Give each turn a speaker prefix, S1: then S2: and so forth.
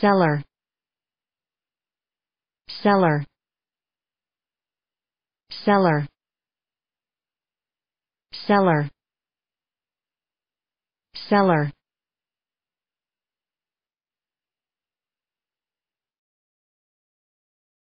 S1: seller seller seller seller seller